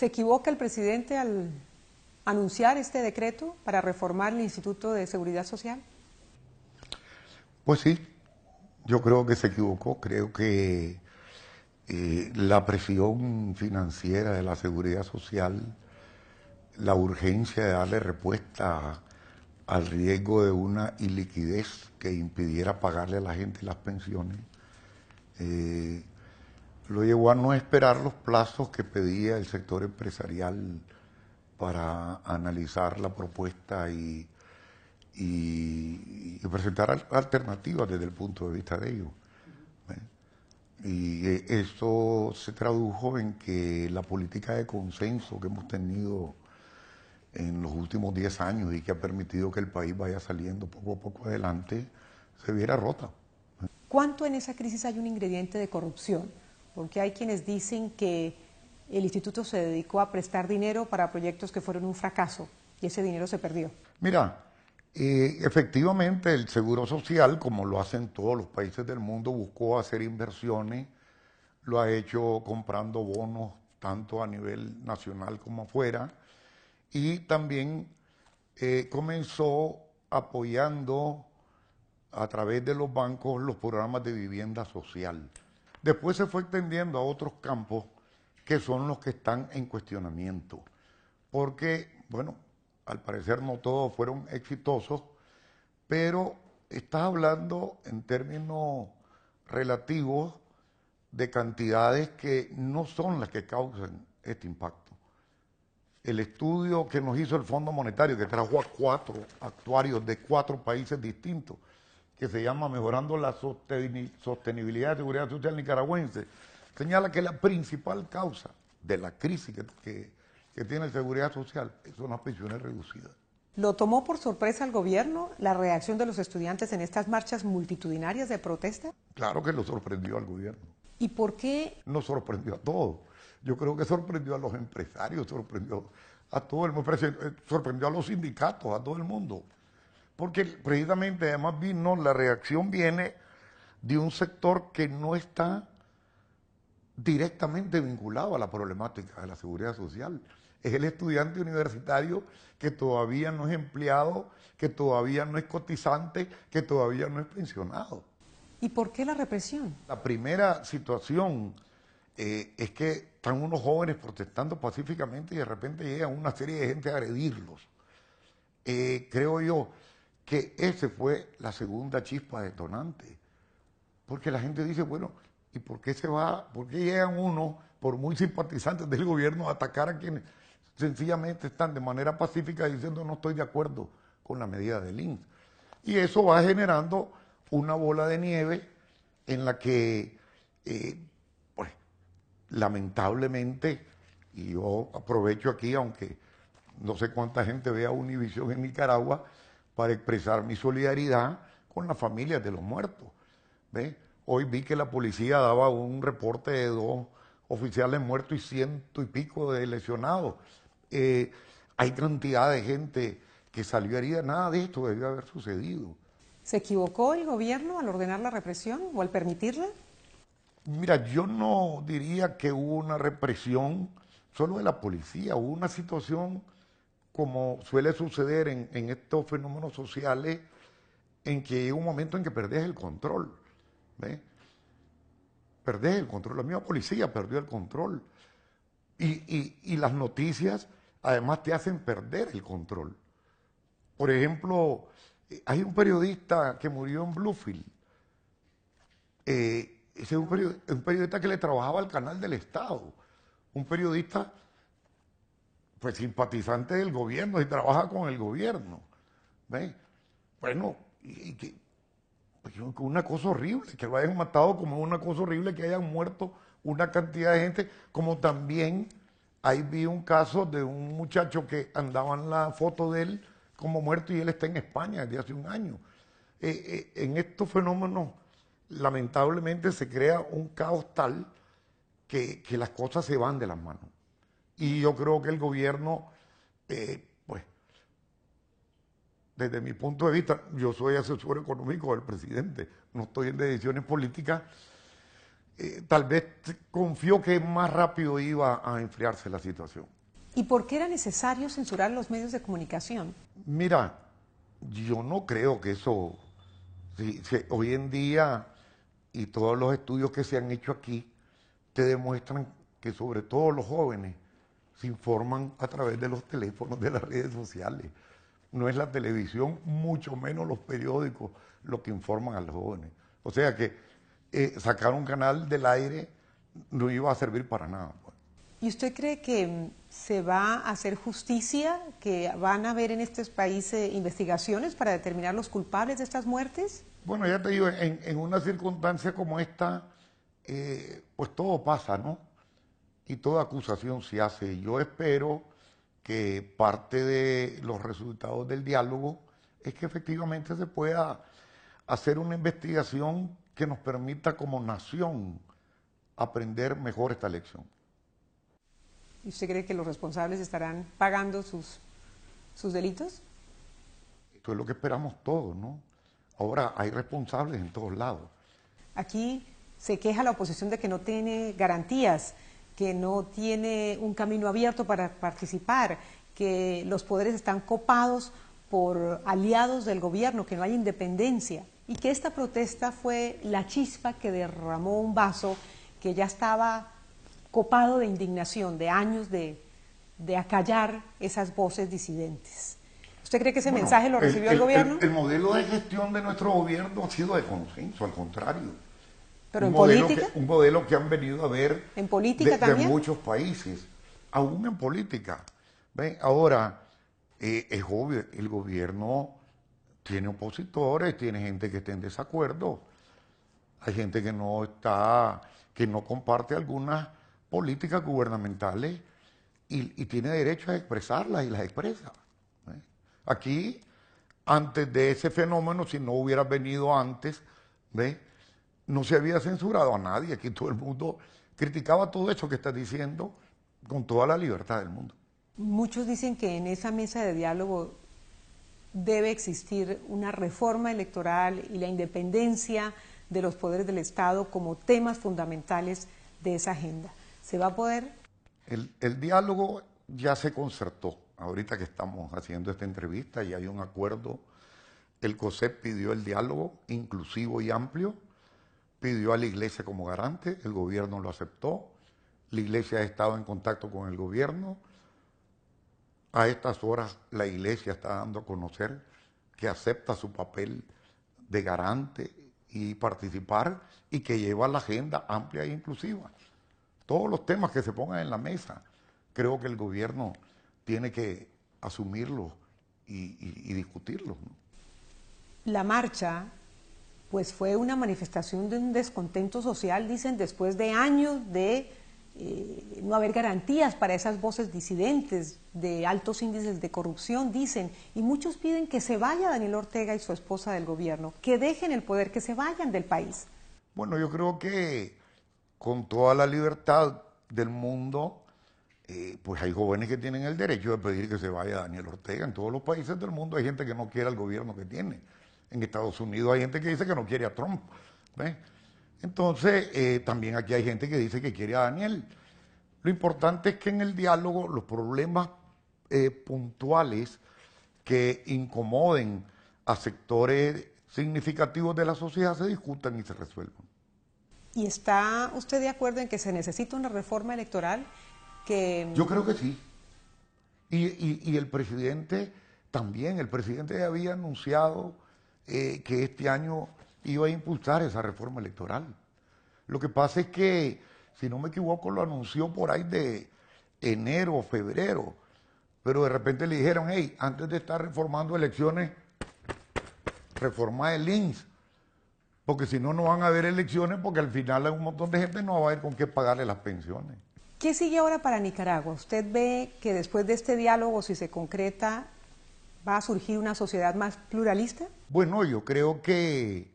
¿Se equivoca el presidente al anunciar este decreto para reformar el Instituto de Seguridad Social? Pues sí, yo creo que se equivocó. Creo que eh, la presión financiera de la seguridad social, la urgencia de darle respuesta al riesgo de una iliquidez que impidiera pagarle a la gente las pensiones, eh, lo llevó a no esperar los plazos que pedía el sector empresarial para analizar la propuesta y, presentar alternativas desde el punto de vista de ellos. ¿eh? Y eh, eso se tradujo en que la política de consenso que hemos tenido en los últimos 10 años y que ha permitido que el país vaya saliendo poco a poco adelante, se viera rota. ¿eh? ¿Cuánto en esa crisis hay un ingrediente de corrupción? porque hay quienes dicen que el instituto se dedicó a prestar dinero para proyectos que fueron un fracaso y ese dinero se perdió. Mira, eh, efectivamente el Seguro Social, como lo hacen todos los países del mundo, buscó hacer inversiones, lo ha hecho comprando bonos tanto a nivel nacional como afuera, y también eh, comenzó apoyando a través de los bancos los programas de vivienda social. Después se fue extendiendo a otros campos que son los que están en cuestionamiento, porque, bueno, al parecer no todos fueron exitosos, pero estás hablando en términos relativos de cantidades que no son las que causan este impacto. El estudio que nos hizo el Fondo Monetario, que trajo a cuatro actuarios de cuatro países distintos, que se llama Mejorando la Sostenibilidad de Seguridad Social Nicaragüense, señala que la principal causa de la crisis que, que, la tiene seguridad social son las pensiones reducidas. ¿Lo tomó por sorpresa al gobierno la reacción de los estudiantes en estas marchas multitudinarias de protesta? Claro que lo sorprendió al gobierno. ¿Y por qué? Nos sorprendió a todos. Yo creo que sorprendió a los empresarios, sorprendió a todo el mundo, sorprendió a los sindicatos, a todo el mundo. Porque precisamente, además vino, la reacción viene de un sector que no está directamente vinculado a la problemática de la seguridad social. Es el estudiante universitario que todavía no es empleado, que todavía no es cotizante, que todavía no es pensionado. ¿Y por qué la represión? La primera situación eh, es que están unos jóvenes protestando pacíficamente y de repente llega una serie de gente a agredirlos. Eh, creo yo, que esa fue la segunda chispa detonante. Porque la gente dice, bueno, ¿y por qué se va, por llegan unos, por muy simpatizantes del gobierno, a atacar a quienes sencillamente están de manera pacífica diciendo no estoy de acuerdo con la medida del INS? Y eso va generando una bola de nieve en la que, eh, pues, lamentablemente, y yo aprovecho aquí, aunque no sé cuánta gente vea Univision en Nicaragua, para expresar mi solidaridad con las familias de los muertos. ¿Ve? Hoy vi que la policía daba un reporte de dos oficiales muertos y ciento y pico de lesionados. Eh, hay cantidad de gente que salió herida. Nada de esto debió haber sucedido. ¿Se equivocó el gobierno al ordenar la represión o al permitirla? Mira, yo no diría que hubo una represión solo de la policía, hubo una situación como suele suceder en, estos fenómenos sociales, en que hay un momento en que perdés el control. ¿ves? Perdés el control. La misma policía perdió el control. Y, las noticias además te hacen perder el control. Por ejemplo, hay un periodista que murió en Bluefield. Eh, es un periodista que le trabajaba al canal del Estado. Un periodista pues simpatizante del gobierno y trabaja con el gobierno. Bueno, y, pues, que, una cosa horrible, que lo hayan matado como una cosa horrible, que hayan muerto una cantidad de gente, como también ahí vi un caso de un muchacho que andaba en la foto de él como muerto y él está en España desde hace un año. Eh, eh, en estos fenómenos, lamentablemente, se crea un caos tal que las cosas se van de las manos. Y yo creo que el gobierno, eh, pues, desde mi punto de vista, yo soy asesor económico del presidente, no estoy en decisiones políticas, eh, tal vez confío que más rápido iba a enfriarse la situación. ¿Y por qué era necesario censurar los medios de comunicación? Mira, yo no creo que eso, hoy en día y todos los estudios que se han hecho aquí te demuestran que sobre todo los jóvenes se informan a través de los teléfonos, de las redes sociales. No es la televisión, mucho menos los periódicos, lo que informan a los jóvenes. O sea que eh, sacar un canal del aire no iba a servir para nada. Pues. ¿Y usted cree que mm, se va a hacer justicia, que van a haber en estos países investigaciones para determinar los culpables de estas muertes? Bueno, ya te digo, en, una circunstancia como esta, eh, pues todo pasa, ¿no? y toda acusación se hace. Yo espero que parte de los resultados del diálogo es que efectivamente se pueda hacer una investigación que nos permita como nación aprender mejor esta lección. ¿Y usted cree que los responsables estarán pagando sus, sus delitos? Esto es lo que esperamos todos, ¿no? Ahora hay responsables en todos lados. Aquí se queja la oposición de que no tiene garantías que no tiene un camino abierto para participar, que los poderes están copados por aliados del gobierno, que no hay independencia y que esta protesta fue la chispa que derramó un vaso que ya estaba copado de indignación, de años de, acallar esas voces disidentes. ¿Usted cree que ese mensaje lo recibió el, gobierno? el, modelo de gestión de nuestro gobierno ha sido de consenso, al contrario. ¿Pero un en modelo política? Que, un modelo que han venido a ver ¿En política de, muchos países, aún en política. Ahora, eh, es obvio, el gobierno tiene opositores, tiene gente que está en desacuerdo, hay gente que no está, que no comparte algunas políticas gubernamentales y, tiene derecho a expresarlas y las expresa. Aquí, antes de ese fenómeno, si no hubiera venido antes, ¿ves? no se había censurado a nadie, aquí todo el mundo criticaba todo eso que está diciendo con toda la libertad del mundo. Muchos dicen que en esa mesa de diálogo debe existir una reforma electoral y la independencia de los poderes del Estado como temas fundamentales de esa agenda. ¿Se va a poder? El, el diálogo ya se concertó. Ahorita que estamos haciendo esta entrevista y hay un acuerdo, el COSEP pidió el diálogo inclusivo y amplio pidió a la iglesia como garante, el gobierno lo aceptó, la iglesia ha estado en contacto con el gobierno, a estas horas la iglesia está dando a conocer que acepta su papel de garante y participar y que lleva la agenda amplia e inclusiva. Todos los temas que se pongan en la mesa, creo que el gobierno tiene que asumirlos y, discutirlos. La marcha pues fue una manifestación de un descontento social, dicen, después de años de eh, no haber garantías para esas voces disidentes, de altos índices de corrupción, dicen, y muchos piden que se vaya Daniel Ortega y su esposa del gobierno, que dejen el poder, que se vayan del país. Bueno, yo creo que con toda la libertad del mundo, eh, pues hay jóvenes que tienen el derecho de pedir que se vaya Daniel Ortega. En todos los países del mundo hay gente que no quiere el gobierno que tiene. En Estados Unidos hay gente que dice que no quiere a Trump. Entonces, eh, también aquí hay gente que dice que quiere a Daniel. Lo importante es que en el diálogo los problemas eh, puntuales que incomoden a sectores significativos de la sociedad se discutan y se resuelvan. ¿Y está usted de acuerdo en que se necesita una reforma electoral que... Mm, Yo creo que sí. Y, y el presidente también, el presidente había anunciado eh, que este año iba a impulsar esa reforma electoral. Lo que pasa es que, si no me equivoco, lo anunció por ahí de enero o febrero, pero de repente le dijeron, hey, antes de estar reformando elecciones, reforma el INSS, porque si no, no van a haber elecciones, porque al final hay un montón de gente no va a haber con qué pagarle las pensiones. ¿Qué sigue ahora para Nicaragua? ¿Usted ve que después de este diálogo, si se concreta, ¿Va a surgir una sociedad más pluralista? Bueno, yo creo que eh,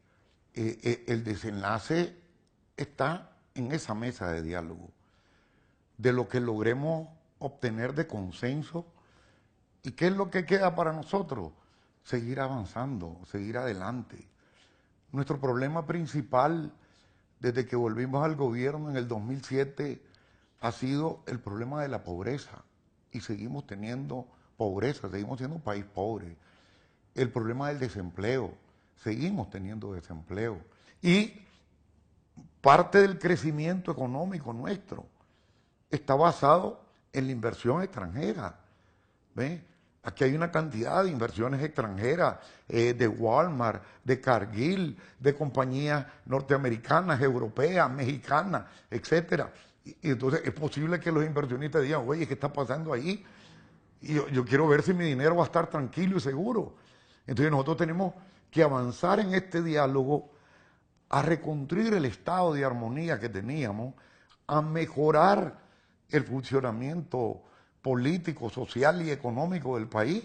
eh, el desenlace está en esa mesa de diálogo, de lo que logremos obtener de consenso y qué es lo que queda para nosotros, seguir avanzando, seguir adelante. Nuestro problema principal desde que volvimos al gobierno en el 2007 ha sido el problema de la pobreza y seguimos teniendo pobreza, seguimos siendo un país pobre. El problema del desempleo, seguimos teniendo desempleo. Y parte del crecimiento económico nuestro está basado en la inversión extranjera. ¿Ve? Aquí hay una cantidad de inversiones extranjeras, eh, de Walmart, de Cargill, de compañías norteamericanas, europeas, mexicanas, etcétera. y entonces es posible que los inversionistas digan, oye, ¿qué está pasando ahí? Y yo, quiero ver si mi dinero va a estar tranquilo y seguro. Entonces nosotros tenemos que avanzar en este diálogo a reconstruir el estado de armonía que teníamos, a mejorar el funcionamiento político, social y económico del país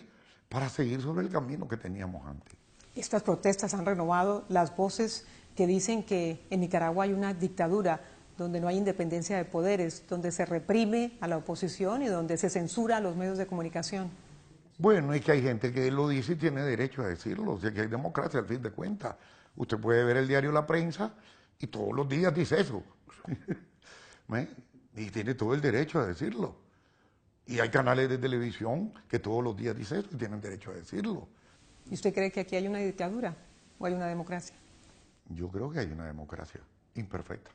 para seguir sobre el camino que teníamos antes. Estas protestas han renovado las voces que dicen que en Nicaragua hay una dictadura donde no hay independencia de poderes, donde se reprime a la oposición y donde se censura a los medios de comunicación. Bueno, es que hay gente que lo dice y tiene derecho a decirlo, o sea que hay democracia al fin de cuentas. Usted puede ver el diario La Prensa y todos los días dice eso. ¿Eh? y tiene todo el derecho a decirlo. Y hay canales de televisión que todos los días dice eso y tienen derecho a decirlo. ¿Y usted cree que aquí hay una dictadura o hay una democracia? Yo creo que hay una democracia imperfecta.